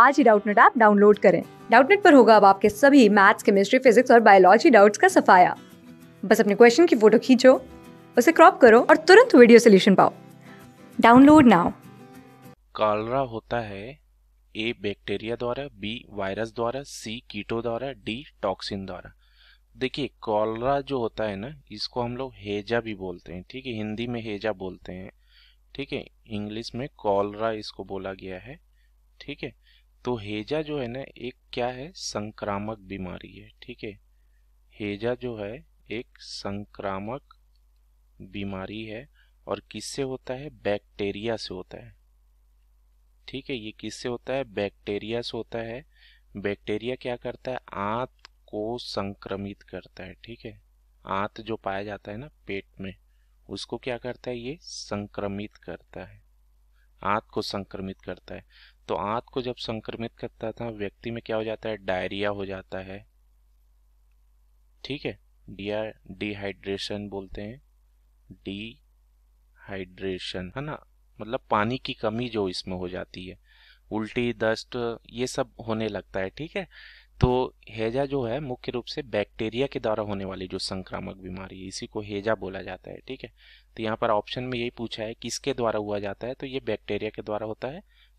आज ही Doubtnut app download करें डाउटनेट पर होगा अब आपके सभी मैथ्स केमिस्ट्री फिजिक्स और बायोलॉजी डाउट्स का सफाया बस अपने क्वेश्चन की फोटो खींचो उसे क्रॉप करो और तुरंत वीडियो सोल्यूशन पाओ डाउनलोड नाउ कॉलरा होता है ए बैक्टीरिया द्वारा बी वायरस द्वारा सी कीटो द्वारा डी टॉक्सिन द्वारा देखिए कॉलरा जो होता है ना इसको हम लोग हेजा भी बोलते हैं ठीक है हिंदी में हेजा बोलते हैं ठीक है इंग्लिश में कॉलरा इसको बोला गया है ठीक है तो हेजा जो है ना एक क्या है संक्रामक बीमारी है ठीक है हेजा जो है एक संक्रामक बीमारी है और किससे होता है बैक्टीरिया से होता है ठीक है ये किससे होता है बैक्टीरिया से होता है बैक्टीरिया क्या करता है आंत को संक्रमित करता है ठीक है आंत जो पाया जाता है ना पेट में उसको क्या करता है ये संक्रमित करता है आंत को संक्रमित करता है तो आंत को जब संक्रमित करता था व्यक्ति में क्या हो जाता है डायरिया हो जाता है ठीक है डिया डिहाइड्रेशन बोलते हैं डी हाइड्रेशन है ना मतलब पानी की कमी जो इसमें हो जाती है उल्टी दस्त ये सब होने लगता है ठीक है तो हेजा जो है मुख्य रूप से बैक्टीरिया के द्वारा होने वाली जो संक्रामक बीमारी है इसी को हेजा बोला जाता है ठीक है तो यहाँ पर ऑप्शन में यही पूछा है किसके द्वारा हुआ जाता है तो ये बैक्टीरिया के द्वारा होता है